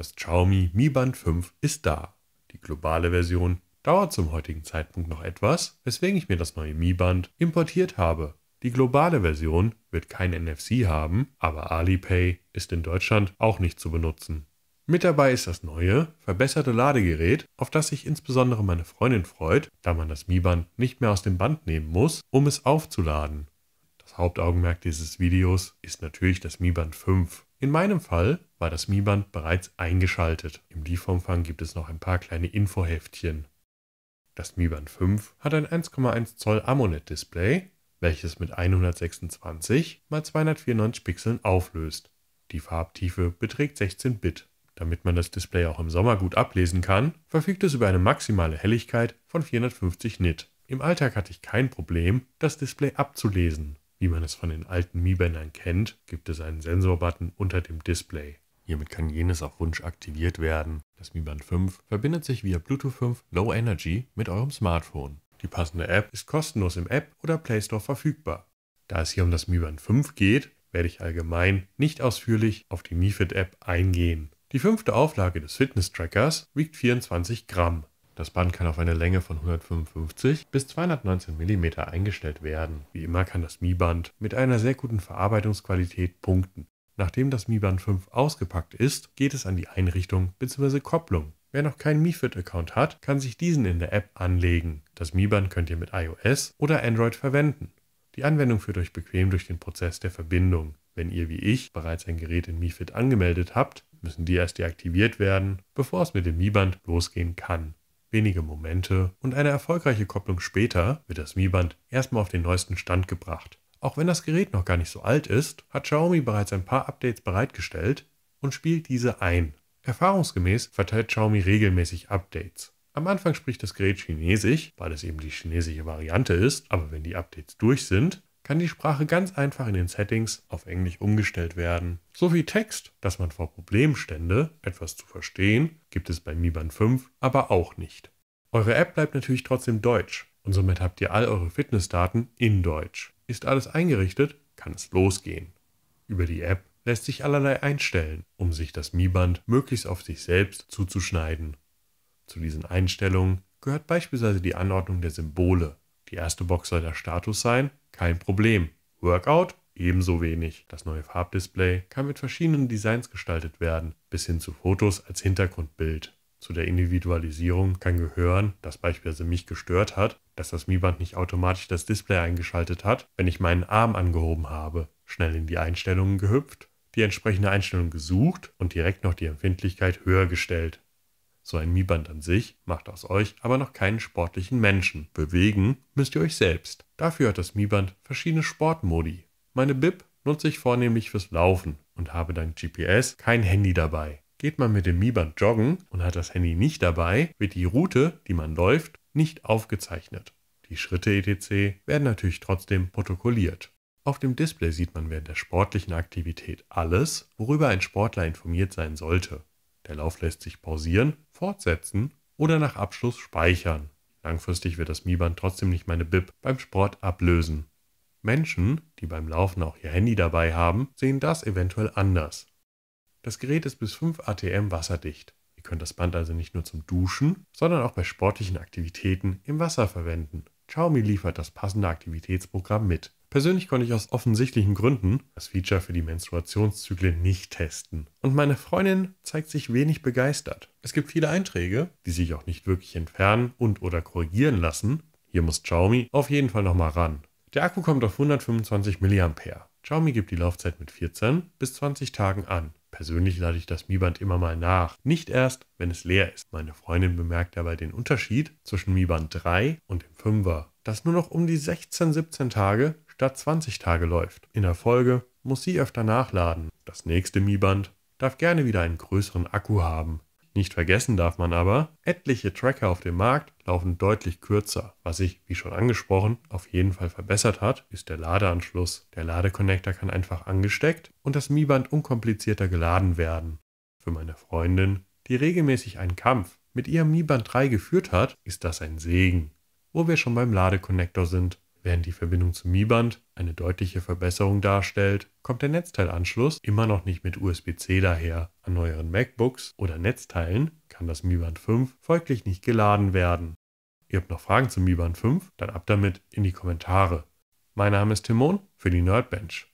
Das Xiaomi Mi Band 5 ist da. Die globale Version dauert zum heutigen Zeitpunkt noch etwas, weswegen ich mir das neue Mi Band importiert habe. Die globale Version wird kein NFC haben, aber Alipay ist in Deutschland auch nicht zu benutzen. Mit dabei ist das neue, verbesserte Ladegerät, auf das sich insbesondere meine Freundin freut, da man das Mi Band nicht mehr aus dem Band nehmen muss, um es aufzuladen. Das Hauptaugenmerk dieses Videos ist natürlich das Mi Band 5. In meinem Fall war das Mi-Band bereits eingeschaltet. Im Lieferumfang gibt es noch ein paar kleine Infoheftchen. Das Mi-Band 5 hat ein 1,1 Zoll AMOLED-Display, welches mit 126 x 294 Pixeln auflöst. Die Farbtiefe beträgt 16 Bit. Damit man das Display auch im Sommer gut ablesen kann, verfügt es über eine maximale Helligkeit von 450 nit. Im Alltag hatte ich kein Problem, das Display abzulesen. Wie man es von den alten Mi-Bändern kennt, gibt es einen Sensorbutton unter dem Display. Hiermit kann jenes auf Wunsch aktiviert werden. Das Mi Band 5 verbindet sich via Bluetooth 5 Low Energy mit eurem Smartphone. Die passende App ist kostenlos im App oder Play Store verfügbar. Da es hier um das Mi Band 5 geht, werde ich allgemein nicht ausführlich auf die MiFit App eingehen. Die fünfte Auflage des Fitness-Trackers wiegt 24 Gramm. Das Band kann auf eine Länge von 155 bis 219 mm eingestellt werden. Wie immer kann das Mi-Band mit einer sehr guten Verarbeitungsqualität punkten. Nachdem das Mi Band 5 ausgepackt ist, geht es an die Einrichtung bzw. Kopplung. Wer noch keinen MiFit-Account hat, kann sich diesen in der App anlegen. Das Mi Band könnt ihr mit iOS oder Android verwenden. Die Anwendung führt euch bequem durch den Prozess der Verbindung. Wenn ihr wie ich bereits ein Gerät in MiFit angemeldet habt, müssen die erst deaktiviert werden, bevor es mit dem Mi-Band losgehen kann. Wenige Momente und eine erfolgreiche Kopplung später wird das Mi-Band erstmal auf den neuesten Stand gebracht. Auch wenn das Gerät noch gar nicht so alt ist, hat Xiaomi bereits ein paar Updates bereitgestellt und spielt diese ein. Erfahrungsgemäß verteilt Xiaomi regelmäßig Updates. Am Anfang spricht das Gerät Chinesisch, weil es eben die chinesische Variante ist, aber wenn die Updates durch sind, kann die Sprache ganz einfach in den Settings auf Englisch umgestellt werden. So viel Text, dass man vor Problemen stände, etwas zu verstehen, gibt es bei Mi Band 5 aber auch nicht. Eure App bleibt natürlich trotzdem deutsch und somit habt ihr all eure Fitnessdaten in Deutsch. Ist alles eingerichtet, kann es losgehen. Über die App lässt sich allerlei einstellen, um sich das Mi-Band möglichst auf sich selbst zuzuschneiden. Zu diesen Einstellungen gehört beispielsweise die Anordnung der Symbole. Die erste Box soll der Status sein, kein Problem. Workout ebenso wenig. Das neue Farbdisplay kann mit verschiedenen Designs gestaltet werden, bis hin zu Fotos als Hintergrundbild. Zu der Individualisierung kann gehören, dass beispielsweise mich gestört hat, dass das Mi-Band nicht automatisch das Display eingeschaltet hat, wenn ich meinen Arm angehoben habe, schnell in die Einstellungen gehüpft, die entsprechende Einstellung gesucht und direkt noch die Empfindlichkeit höher gestellt. So ein Mi-Band an sich macht aus euch aber noch keinen sportlichen Menschen. Bewegen müsst ihr euch selbst. Dafür hat das Mi-Band verschiedene Sportmodi. Meine Bib nutze ich vornehmlich fürs Laufen und habe dank GPS kein Handy dabei. Geht man mit dem Mi-Band joggen und hat das Handy nicht dabei, wird die Route, die man läuft, nicht aufgezeichnet. Die Schritte etc. werden natürlich trotzdem protokolliert. Auf dem Display sieht man während der sportlichen Aktivität alles, worüber ein Sportler informiert sein sollte. Der Lauf lässt sich pausieren, fortsetzen oder nach Abschluss speichern. Langfristig wird das Mi-Band trotzdem nicht meine BIP beim Sport ablösen. Menschen, die beim Laufen auch ihr Handy dabei haben, sehen das eventuell anders. Das Gerät ist bis 5 ATM wasserdicht könnt das Band also nicht nur zum Duschen, sondern auch bei sportlichen Aktivitäten im Wasser verwenden. Xiaomi liefert das passende Aktivitätsprogramm mit. Persönlich konnte ich aus offensichtlichen Gründen das Feature für die Menstruationszyklen nicht testen. Und meine Freundin zeigt sich wenig begeistert. Es gibt viele Einträge, die sich auch nicht wirklich entfernen und oder korrigieren lassen. Hier muss Xiaomi auf jeden Fall nochmal ran. Der Akku kommt auf 125 mA. Xiaomi gibt die Laufzeit mit 14 bis 20 Tagen an. Persönlich lade ich das Mi-Band immer mal nach. Nicht erst, wenn es leer ist. Meine Freundin bemerkt dabei den Unterschied zwischen Mi-Band 3 und dem 5er, das nur noch um die 16, 17 Tage statt 20 Tage läuft. In der Folge muss sie öfter nachladen. Das nächste Mi-Band darf gerne wieder einen größeren Akku haben. Nicht vergessen darf man aber, etliche Tracker auf dem Markt laufen deutlich kürzer. Was sich, wie schon angesprochen, auf jeden Fall verbessert hat, ist der Ladeanschluss. Der Ladeconnector kann einfach angesteckt und das Mi-Band unkomplizierter geladen werden. Für meine Freundin, die regelmäßig einen Kampf mit ihrem Mi-Band 3 geführt hat, ist das ein Segen. Wo wir schon beim Ladeconnector sind. Während die Verbindung zum Mi-Band eine deutliche Verbesserung darstellt, kommt der Netzteilanschluss immer noch nicht mit USB-C daher. An neueren MacBooks oder Netzteilen kann das Mi-Band 5 folglich nicht geladen werden. Ihr habt noch Fragen zum Mi-Band 5? Dann ab damit in die Kommentare. Mein Name ist Timon für die Nerdbench.